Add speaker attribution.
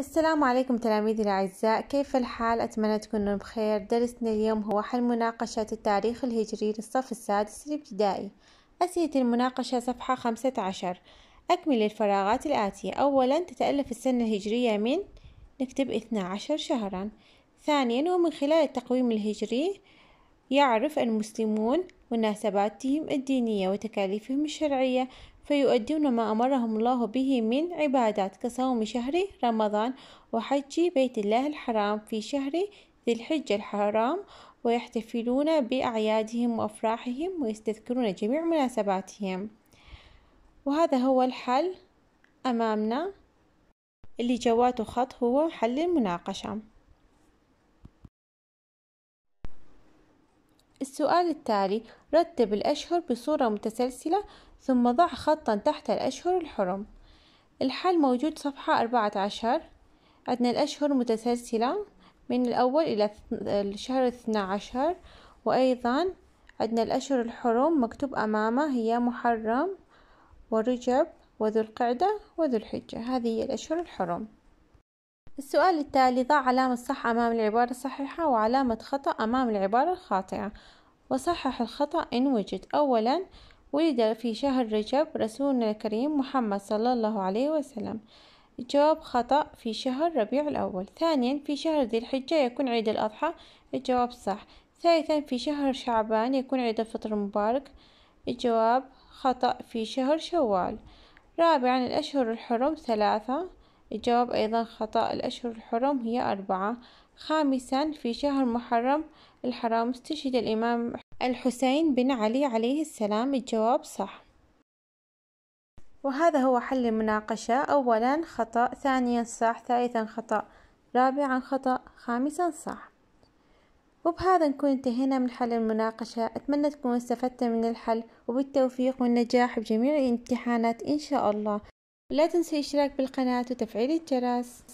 Speaker 1: السلام عليكم تلاميذي الأعزاء كيف الحال؟ أتمنى تكونوا بخير درسنا اليوم هو حل مناقشة التاريخ الهجري للصف السادس الابتدائي أسئلة المناقشة صفحة خمسة عشر أكمل الفراغات الآتية أولا تتألف السنة الهجرية من نكتب اثنا عشر شهرا ثانيا ومن خلال التقويم الهجري يعرف المسلمون مناسباتهم الدينية وتكاليفهم الشرعية فيؤدون ما أمرهم الله به من عبادات كصوم شهر رمضان وحج بيت الله الحرام في شهر ذي الحجة الحرام ويحتفلون بأعيادهم وأفراحهم ويستذكرون جميع مناسباتهم وهذا هو الحل أمامنا اللي جواته خط هو حل المناقشة السؤال التالي رتب الأشهر بصورة متسلسلة ثم ضع خطا تحت الأشهر الحرم الحل موجود صفحة أربعة عشر عندنا الأشهر متسلسلة من الأول إلى الشهر اثنى عشر وأيضا عندنا الأشهر الحرم مكتوب أمامه هي محرم ورجب وذو القعدة وذو الحجة هذه هي الأشهر الحرم السؤال التالي ضع علامة صح أمام العبارة الصحيحة وعلامة خطأ أمام العبارة الخاطئة وصحح الخطأ إن وجد أولا ولد في شهر رجب رسولنا الكريم محمد صلى الله عليه وسلم الجواب خطأ في شهر ربيع الأول ثانيا في شهر ذي الحجة يكون عيد الأضحى الجواب صح ثالثا في شهر شعبان يكون عيد الفطر المبارك الجواب خطأ في شهر شوال رابعا الأشهر الحرم ثلاثة الجواب أيضا خطأ الأشهر الحرم هي أربعة خامسا في شهر محرم الحرام استشهد الإمام الحسين بن علي عليه السلام الجواب صح وهذا هو حل المناقشة أولا خطأ ثانيا صح ثالثا خطأ رابعا خطأ خامسا صح وبهذا نكون انتهينا من حل المناقشة أتمنى تكونوا استفدتم من الحل وبالتوفيق والنجاح بجميع الامتحانات إن شاء الله لا تنسي الاشتراك بالقناة وتفعيل الجرس